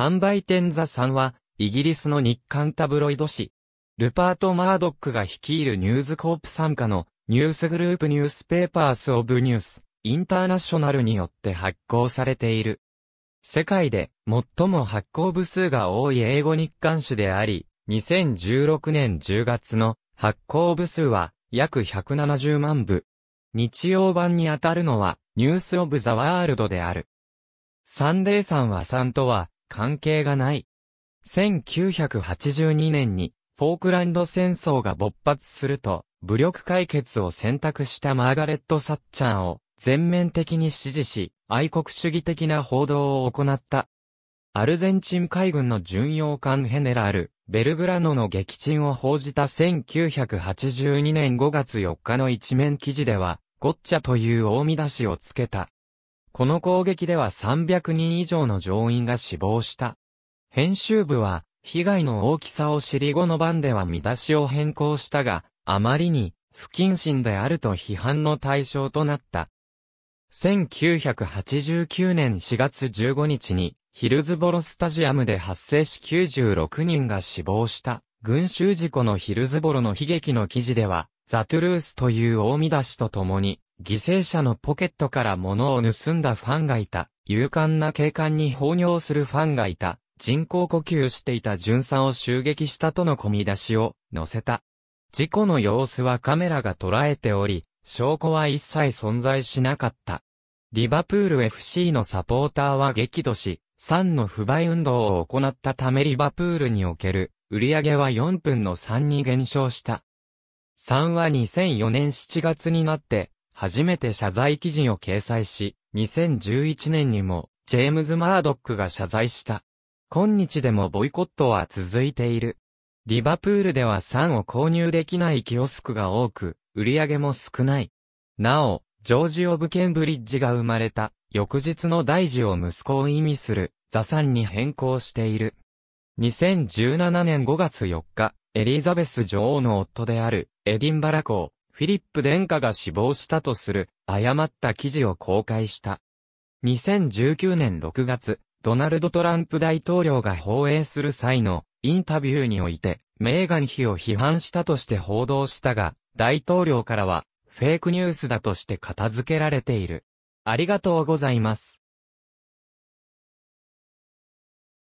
販売店ザさんは、イギリスの日刊タブロイド紙。ルパート・マードックが率いるニューズコープ参加のニュースグループニュースペーパース・オブ・ニュース、インターナショナルによって発行されている。世界で最も発行部数が多い英語日刊誌であり、2016年10月の発行部数は約170万部。日曜版に当たるのはニュースオブザワールドである。サンデーさんはさんとは関係がない。1982年にフォークランド戦争が勃発すると、武力解決を選択したマーガレット・サッチャーを全面的に支持し、愛国主義的な報道を行った。アルゼンチン海軍の巡洋艦ヘネラル、ベルグラノの撃沈を報じた1982年5月4日の一面記事では、ゴッチャという大見出しをつけた。この攻撃では300人以上の乗員が死亡した。編集部は、被害の大きさを知り後の番では見出しを変更したが、あまりに不謹慎であると批判の対象となった。1989年4月15日に、ヒルズボロスタジアムで発生し96人が死亡した、群衆事故のヒルズボロの悲劇の記事では、ザトゥルースという大見出しとともに、犠牲者のポケットから物を盗んだファンがいた、勇敢な警官に放尿するファンがいた、人工呼吸していた巡査を襲撃したとの込み出しを載せた。事故の様子はカメラが捉えており、証拠は一切存在しなかった。リバプール FC のサポーターは激怒し、3の不買運動を行ったためリバプールにおける売り上げは4分の3に減少した。3は2004年7月になって初めて謝罪記事を掲載し、2011年にも、ジェームズ・マードックが謝罪した。今日でもボイコットは続いている。リバプールではンを購入できないキオスクが多く、売り上げも少ない。なお、ジョージ・オブ・ケンブリッジが生まれた、翌日の大事を息子を意味する、ザサンに変更している。2017年5月4日、エリザベス女王の夫である、エディンバラ公、フィリップ殿下が死亡したとする誤った記事を公開した。2019年6月、ドナルド・トランプ大統領が放映する際のインタビューにおいて、メーガン妃を批判したとして報道したが、大統領からは、フェイクニュースだとして片付けられている。ありがとうございます。